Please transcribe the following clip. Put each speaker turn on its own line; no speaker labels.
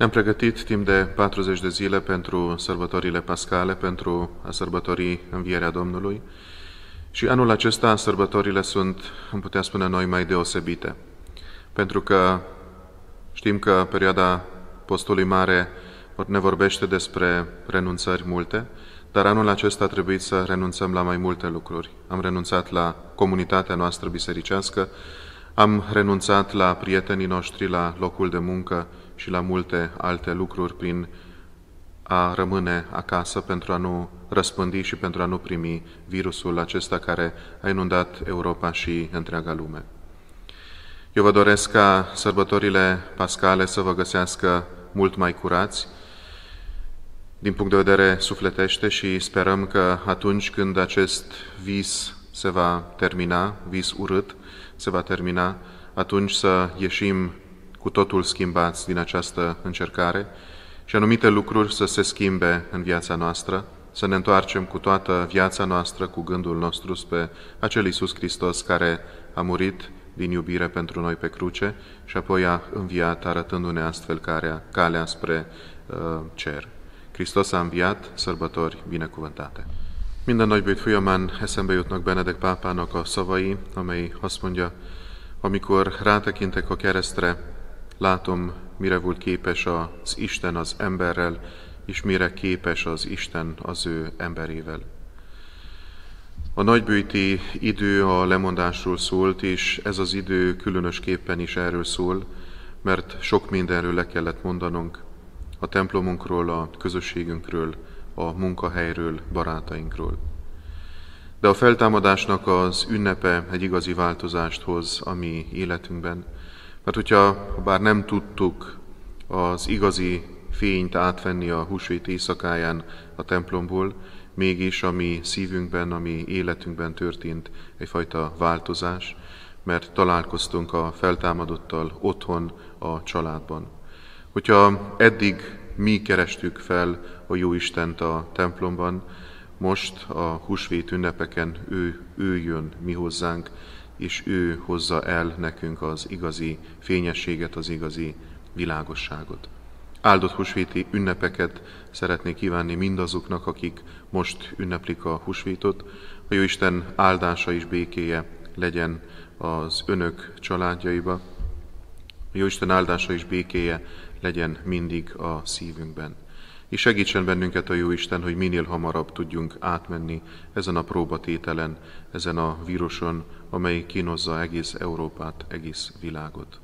Ne-am pregătit timp de 40 de zile pentru sărbătorile pascale, pentru a sărbători învierea Domnului și anul acesta sărbătorile sunt, îmi putea spune noi, mai deosebite. Pentru că știm că perioada postului mare ne vorbește despre renunțări multe, dar anul acesta a trebuit să renunțăm la mai multe lucruri. Am renunțat la comunitatea noastră bisericească, am renunțat la prietenii noștri, la locul de muncă și la multe alte lucruri prin a rămâne acasă pentru a nu răspândi și pentru a nu primi virusul acesta care a inundat Europa și întreaga lume. Eu vă doresc ca sărbătorile pascale să vă găsească mult mai curați, din punct de vedere sufletește și sperăm că atunci când acest vis se va termina, vis urât, se va termina, atunci să ieșim cu totul schimbați din această încercare și anumite lucruri să se schimbe în viața noastră, să ne întoarcem cu toată viața noastră, cu gândul nostru spre acel Iisus Hristos care a murit din iubire pentru noi pe cruce și apoi a înviat arătându-ne astfel calea, calea spre uh, cer. Hristos a înviat sărbători binecuvântate. Minden nagybét folyamán eszembe jutnak Benedek pápának a szavai, amely azt mondja, amikor rátekintek a keresztre, látom, mire volt képes az Isten az emberrel, és mire képes az Isten az ő emberével. A nagybőti idő a lemondásról szólt, és ez az idő különösképpen is erről szól, mert sok mindenről le kellett mondanunk, a templomunkról, a közösségünkről, a munkahelyről, barátainkról. De a feltámadásnak az ünnepe egy igazi változást hoz a mi életünkben. Mert hogyha bár nem tudtuk az igazi fényt átvenni a húsvét éjszakáján a templomból, mégis a mi szívünkben, a mi életünkben történt egyfajta változás, mert találkoztunk a feltámadottal otthon, a családban. Hogyha eddig mi kerestük fel a jó Istent a templomban, most a húsvét ünnepeken ő, ő jön mi hozzánk, és ő hozza el nekünk az igazi fényességet, az igazi világosságot. Áldott húsvéti ünnepeket szeretnék kívánni mindazoknak, akik most ünneplik a húsvétot. A Jóisten áldása és békéje legyen az önök családjaiba, a Jóisten áldása és békéje legyen mindig a szívünkben. És segítsen bennünket a Jóisten, hogy minél hamarabb tudjunk átmenni ezen a próbatételen, ezen a víruson, amely kínozza egész Európát, egész világot.